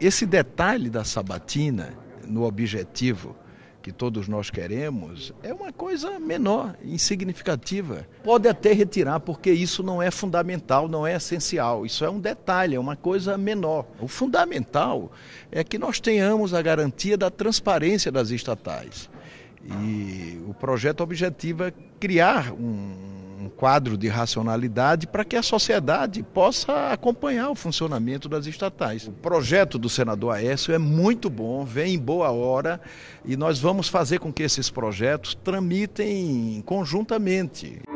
Esse detalhe da sabatina no objetivo que todos nós queremos é uma coisa menor, insignificativa. Pode até retirar, porque isso não é fundamental, não é essencial. Isso é um detalhe, é uma coisa menor. O fundamental é que nós tenhamos a garantia da transparência das estatais. E o projeto objetiva é criar um, quadro de racionalidade para que a sociedade possa acompanhar o funcionamento das estatais. O projeto do senador Aécio é muito bom, vem em boa hora e nós vamos fazer com que esses projetos tramitem conjuntamente.